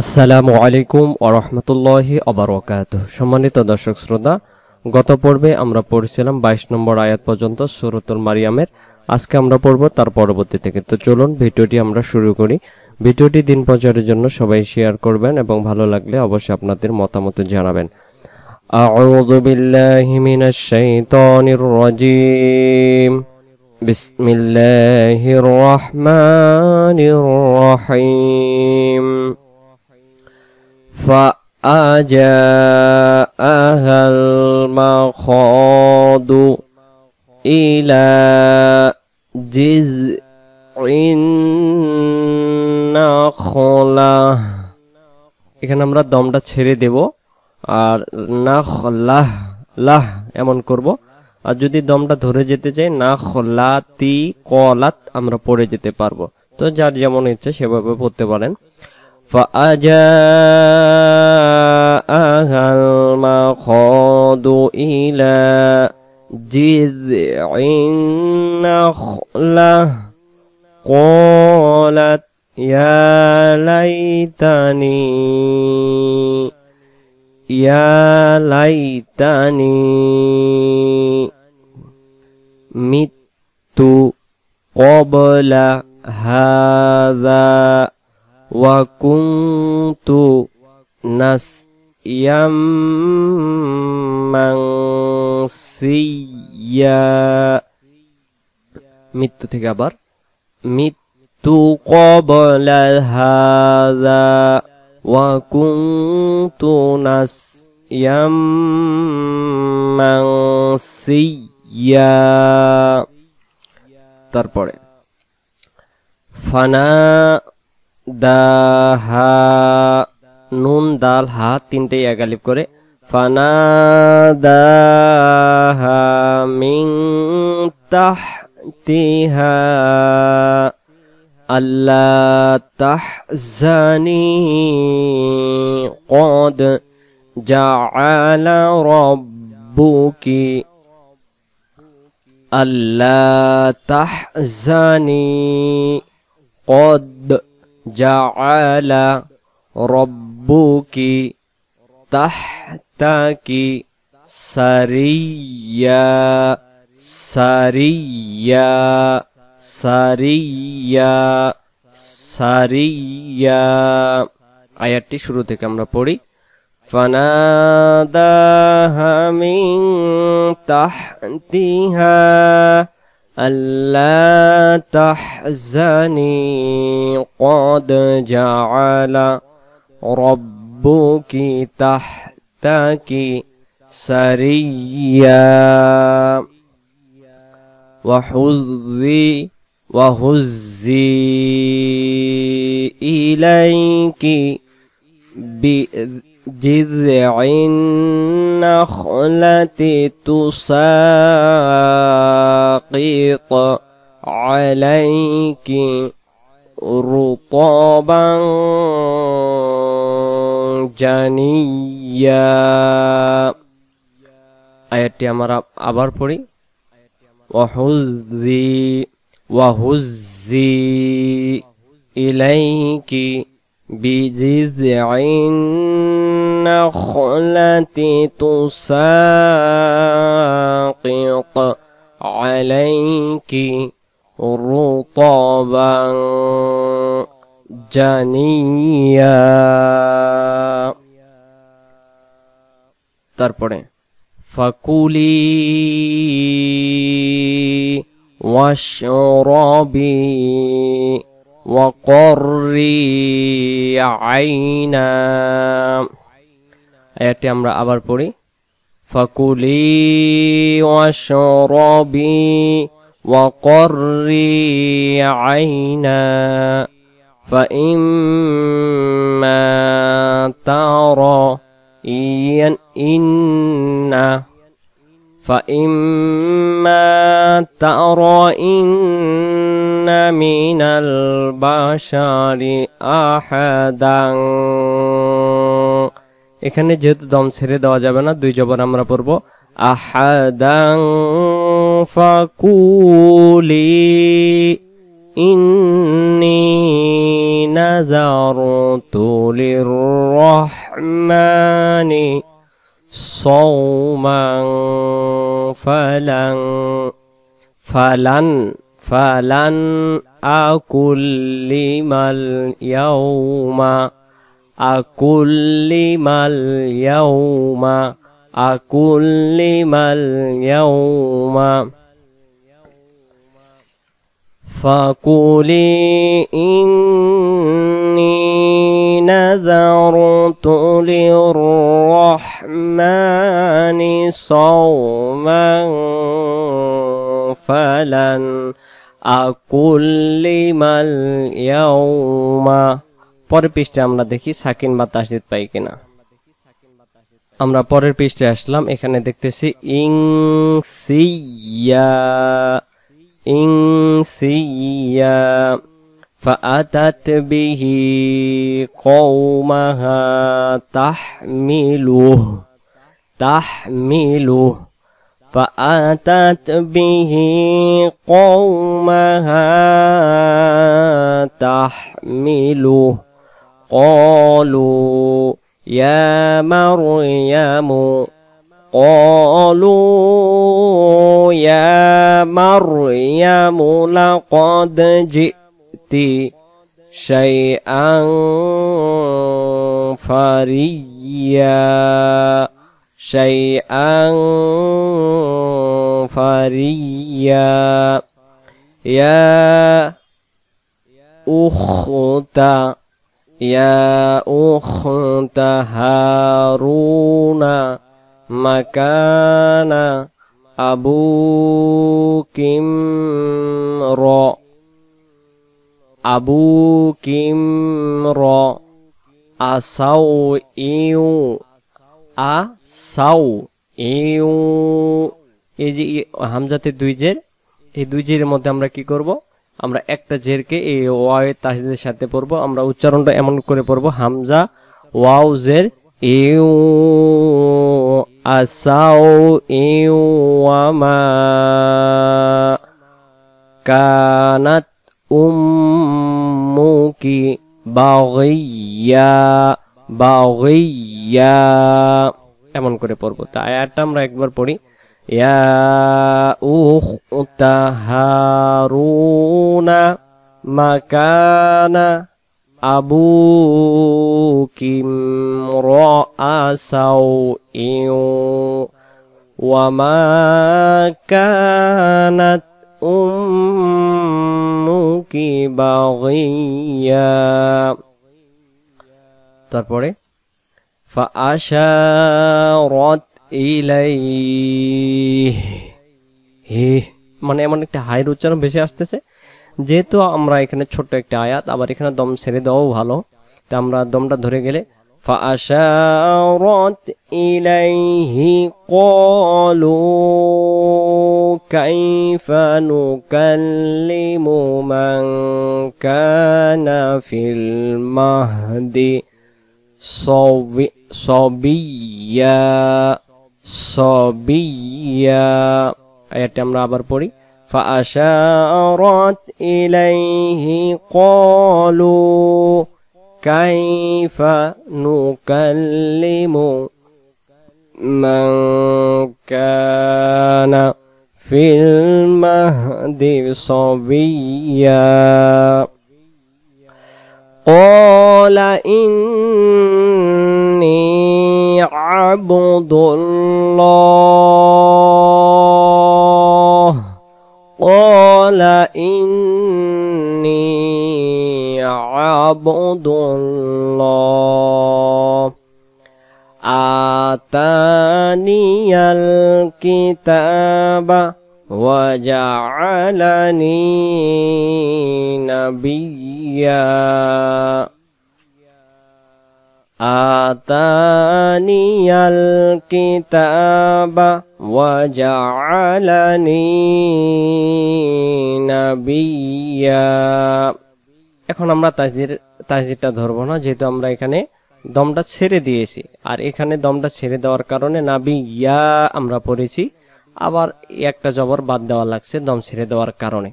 আসসালামু আলাইকুম আরহামতুল্লাহি অবরকাত সম্মানিত দর্শক শ্রোতা গত পর্বে আমরা পড়েছিলাম ২২ নম্বর আয়াত পর্যন্ত সুরতুল মারিয়ামের আজকে আমরা পড়ব তার পরবর্তী থেকে তো চলুন ভিডিওটি আমরা শুরু করি ভিডিওটি দিন প্রচারের জন্য সবাই শেয়ার করবেন এবং ভালো লাগলে অবশ্যই আপনাদের মতামত জানাবেন أعوذ بالله من الشيطان الرجيم بسم الله الرحمن الرحيم فأجاءها المخاض إلى جزع النخلة এখানে আমরা দমটা ছেড়ে দেব আর নাখ লাহ লাহ এমন করব আর যদি দমটা ধরে যেতে চাই নাখ লাতি কলাত আমরা পড়ে যেতে পারবো তো যার যেমন ইচ্ছে সেভাবে পড়তে পারেন فأجاءها المخاض إلى جذع النخلة قالت يا ليتني يا ليتني مت قبل هذا وَكُنْتُ نسيا منسيا মৃত্যু থেকে আবার মৃত্যু قبل هذا وكنت نسيا منسيا তারপরে ফানা দা نون নুন দাল হা তিনটেই একালিপ করে ফানা দা মিং তাহ তিহা ألا تحزني قد جعل ربك ألا تحزني قد جعل ربك تحتك سريا سریا سریا سریا آئی شروع پڑی فنا دہ ألا تحزني قد جعل ربك تحتك سريا وحزي وهزي إليك بإذ جذع النخلة تساقط عليك رطبا جنيا آيات يا مرحبا أبار پوري وحزي وحزي إليكِ بجذع النخلة تساقط عليك رطبا جنيا فكلي واشربي وقري عينا آياتي أمرا أبر قري فكلي واشربي وقري عينا فإما ترى انا فإما ترين من البشر أحدا এখানে যেহেতু দম ছেড়ে দেওয়া যাবে না দুই জবর আমরা পড়ব আহাদাং ফাকুলি ইন্নি নাজারতু লির রহমানি صوما فلن فلن فلن أكل لما اليوم أكل لما اليوم أكل لما اليوم فقولي إني نذرت للرحمن صوما فلن أقل لما اليوم পরের পৃষ্ঠে আমরা দেখি সাকিন বা তাসদিদ পাই কিনা আমরা পরের পৃষ্ঠে আসলাম এখানে দেখতেছি ইং সিয়া إنسيا فأتت به قومها تحمله تحمله فأتت به قومها تحمله قالوا يا مريم قالوا يا مريم لقد جئت شيئا فريا شيئا فريا يا أخت يا أخت هارون مكان أبوك امرأ أبوك امرأ أسو إيو أسو ইউ এই যে হামজাতে দুই জের এই দুই জেরের মধ্যে আমরা কি করব আমরা একটা জেরকে এই ওয়াই তাসদের সাথে পড়ব আমরা উচ্চারণটা এমন করে পড়ব হামজা ওয়াও জের ইউ asau iwama kanat ummuki bagiya bagiya এমন করে পড়বো তা আয়াতটা আমরা একবার পড়ি ইয়া উখতা হারুনা মাকানা أبو كم رأسوا وما كانت أمك بغيا তারপরে ফাশারত ইলাই হে মানে এমন একটা হাইর উচ্চারণ বেশি আসতেছে যেহেতু আমরা এখানে ছোট একটা আয়াত আবার এখানে দম ছেড়ে দেওয়াও ভালো তা আমরা দমটা ধরে গেলে فأشارت আমরা আবার পড়ি فأشارت إليه قالوا كيف نكلم من كان في المهد صبيا قال إني عبد الله قال إني عبد الله آتاني الكتاب وجعلني نبيا آتاني الكتاب وجعلني نبيا এখন আমরা তাজদির তাজদিরটা ধরবো না যেহেতু আমরা এখানে দমটা ছেড়ে দিয়েছি আর এখানে দমটা ছেড়ে দেওয়ার কারণে নাবি ইয়া আমরা পড়েছি আবার একটা জবর বাদ দেওয়া লাগছে দম ছেড়ে দেওয়ার কারণে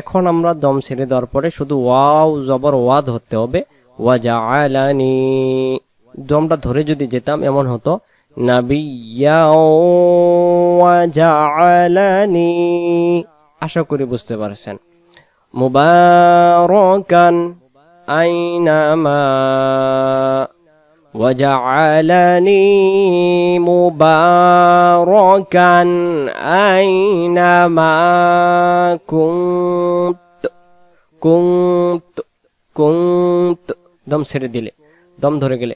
এখন আমরা দম ছেড়ে দেওয়ার পরে শুধু ওয়াও জবর ওয়া ধরতে হবে ওয়াজা আলানি দমটা ধরে যদি যেতাম এমন হতো নাবিয়ানি আশা করি বুঝতে পারছেন মুবারকান আইনামা وجعلني مباركا أينما كنت كنت দম دم দিলে দম ধরে গেলে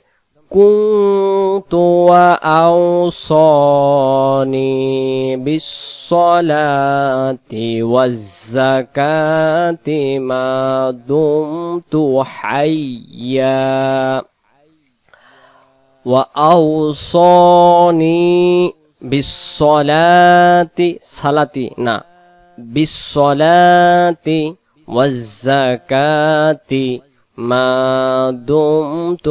كنت وأوصاني بالصلاة والزكاة ما دمت حيا وأوصاني بالصلاة صلاتي نا نعم، بالصلاة والزكاة মা দুম তো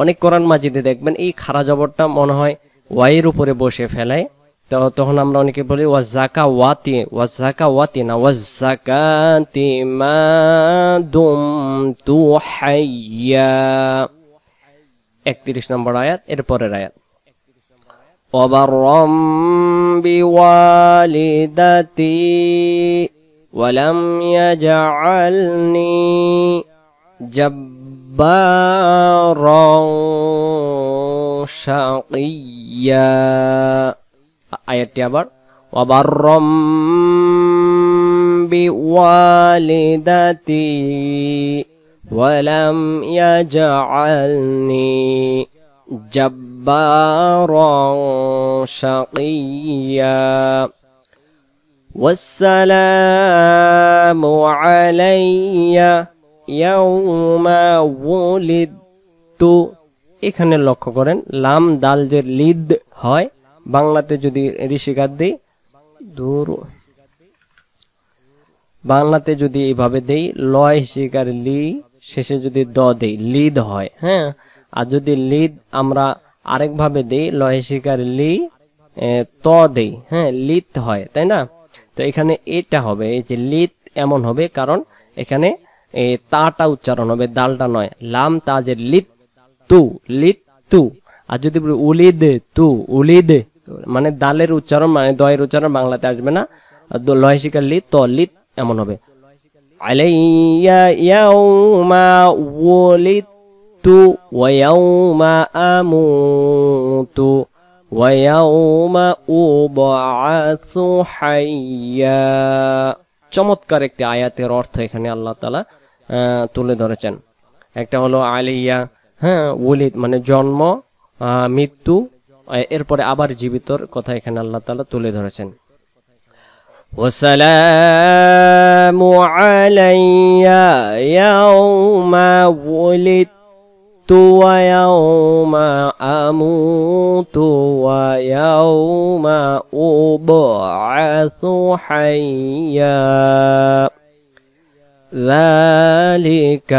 অনেক কোরআন মাজিদে দেখবেন এই খারা জবরটা মনে হয় ওয়াইয়ের উপরে বসে ফেলায় তো তখন আমরা অনেকে বলি ওয়াজাকা ওয়াতি ওয়াজাকা ওয়াতি না ওয়াজাকাতি মা দুমতু হাইয়া 31 নম্বর আয়াত এরপরের আয়াত وبرا বিওয়ালিদাতি ولم يجعلني جبارا شقيا আয়াতটি আবার ওয়াবাররম বিওয়ালিদাতি ওয়ালাম ইয়াজআলনি জাব্বারা শাকিয়া والسلام علي يوم ولدت এখানে লক্ষ্য করেন লাম দাল যে লিদ হয় বাংলাতে যদি ঋষিকার দিই দূর বাংলাতে যদি এভাবে দেই লয় শিকার লি শেষে যদি দ দেই লিদ হয় হ্যাঁ আর যদি লিদ আমরা আরেকভাবে দেই লয় শিকার লি ত দেই হ্যাঁ লিত হয় তাই না তো এখানে এটা হবে এই যে লিত এমন হবে কারণ এখানে তাটা উচ্চারণ হবে দালটা নয় লাম তা যে লিত তু লিত তু আর যদি বলি উলিদ তু উলিদ মানে দালের উচ্চারণ মানে দয়ের উচ্চারণ বাংলাতে আসবে না লয় শিকার লিত তো লিত এমন হবে আলাইয়া ইয়াউমা উলিত তু ওয়াউমা আমুতু চমৎকার একটি আয়াতের অর্থ এখানে আল্লাহ তালা তুলে ধরেছেন একটা হলো আলিয়া হ্যাঁ ওলিদ মানে জন্ম মৃত্যু এরপরে আবার জীবিতর কথা এখানে আল্লাহ তালা তুলে ধরেছেন وسلام علي يوم ولدت ويوم أموت ويوم أبعث حيا ذلك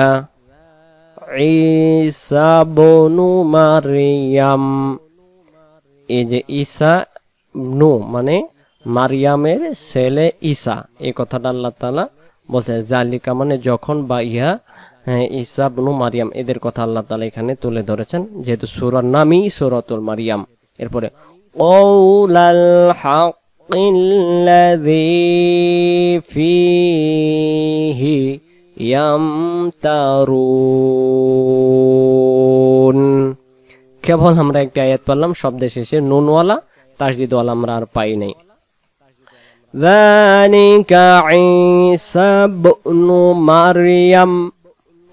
عيسى بن مريم এই যে ঈসা নু মানে মারিয়ামের ছেলে ঈসা এই কথাটা আল্লাহ তালা বলছে জালিকা মানে যখন বা ইহা ইসা হ্যাঁ, বনু মারিয়াম এদের কথা আল্লাহ তালা এখানে তুলে ধরেছেন যেহেতু সুরার নামই সুরাতুল মারিয়াম এরপরে ওলাল কেবল আমরা একটি আয়াত পারলাম দেশে শেষে নুনওয়ালা তাসদিদওয়ালা আমরা আর পাই নাই ذلك عيسى بن مريم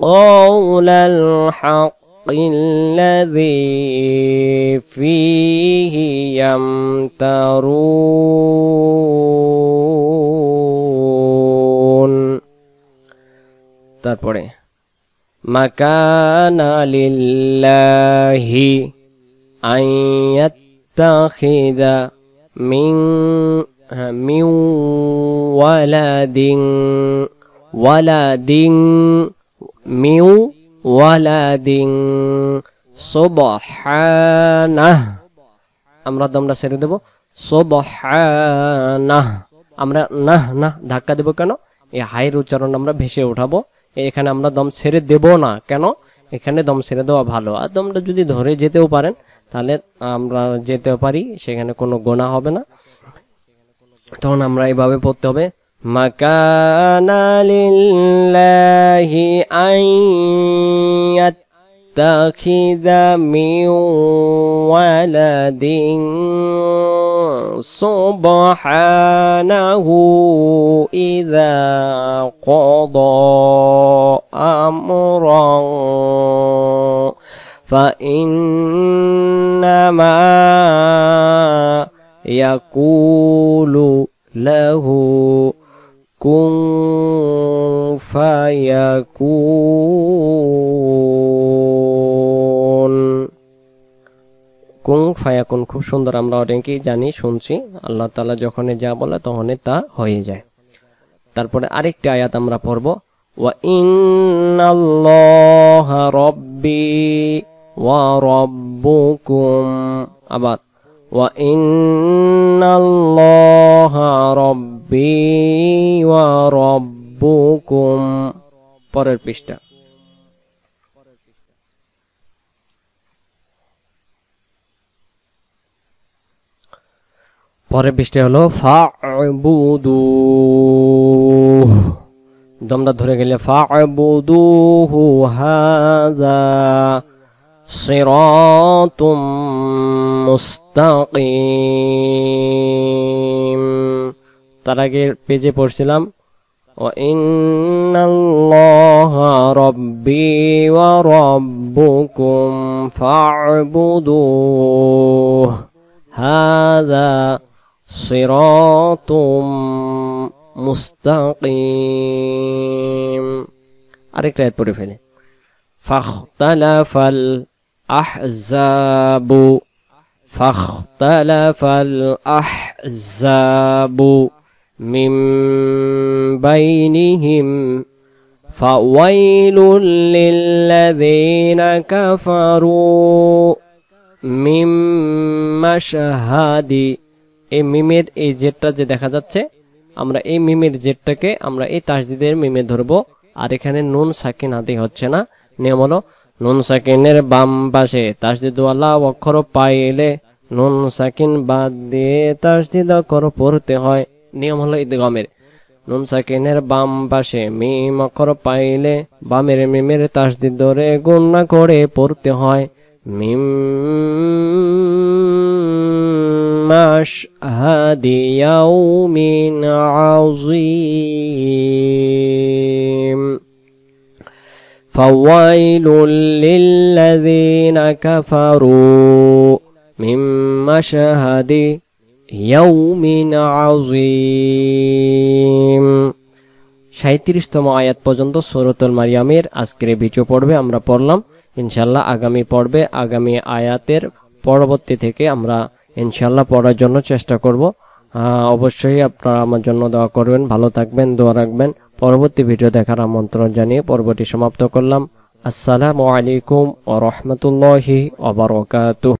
قول الحق الذي فيه يمترون ترى مكان لله أن يتخذ من من ولد ولد মিউ ওয়ালাদিং সোবহানাহ আমরা দমটা ছেড়ে দেব সোবহানাহ আমরা নাহ নাহ ধাক্কা দেব কেন এই হাইয়ের উচ্চারণ আমরা ভেসে উঠাবো এখানে আমরা দম ছেড়ে দেব না কেন এখানে দম ছেড়ে দেওয়া ভালো আর দমটা যদি ধরে যেতেও পারেন তাহলে আমরা যেতেও পারি সেখানে কোনো গোনা হবে না তখন আমরা এভাবে পড়তে হবে ما كان لله أن يتخذ من ولد سبحانه إذا قضى أمرا فإنما يقول له কুং ফায়াকুন কুং ফায়াকুন খুব সুন্দর আমরা অনেকেই জানি শুনছি আল্লাহ তালা যখন যা বলে তখন তা হয়ে যায় তারপরে আরেকটি আয়াত আমরা পড়ব ওয়া ইন্নাল্লাহ রব্বি ওয়া রব্বুকুম আবার ওয়া ইন্নাল্লাহ রব্বি রব্বি ওয়া রব্বুকুম পরের পৃষ্ঠা পরের পৃষ্ঠে হলো ফা বুদু দমটা ধরে গেলে ফা বুদু হু হাজা সিরাতুম মুস্তাকিম তার আগের পেজে পড়ছিলাম وإن الله ربي وربكم فاعبدوه هذا صراط مستقيم আরেকটা আয়াত পড়ে ফেলে فاختلف الأحزاب فاختلف الأحزاب من بينهم فويل للذين كفروا মিম মাশাহাদি এই মিমের এই জেটটা যে দেখা যাচ্ছে আমরা এই মিমের জেটটাকে আমরা এই তাসদিদের মিমে ধরব আর এখানে নুন সাকিন আদি হচ্ছে না নিয়ম হলো নুন সাকিনের বাম পাশে তাসদিদ ওয়ালা অক্ষর পাইলে নুন সাকিন বাদ দিয়ে তাসদিদ অক্ষর পড়তে হয় নিয়ম হলো ইদগমের নুন সাকিনের বাম পাশে মিম অক্ষর পাইলে বামের মিমের তাসদি দরে গুণনা করে পড়তে হয় মিম মাস হাদিয়াউমিন আযীম فويل للذين كفروا من مشهد يوم عظيم সাঁত্রিশতম আয়াত পর্যন্ত সৌরতুল মারিয়ামের আজকের ভিডিও পর্বে আমরা পড়লাম ইনশাল্লাহ আগামী পর্বে আগামী আয়াতের পরবর্তী থেকে আমরা ইনশাল্লাহ পড়ার জন্য চেষ্টা করব অবশ্যই আপনারা আমার জন্য দোয়া করবেন ভালো থাকবেন দোয়া রাখবেন পরবর্তী ভিডিও দেখার আমন্ত্রণ জানিয়ে পর্বটি সমাপ্ত করলাম আসসালামু আলাইকুম ও রহমতুল্লাহি অবরকাত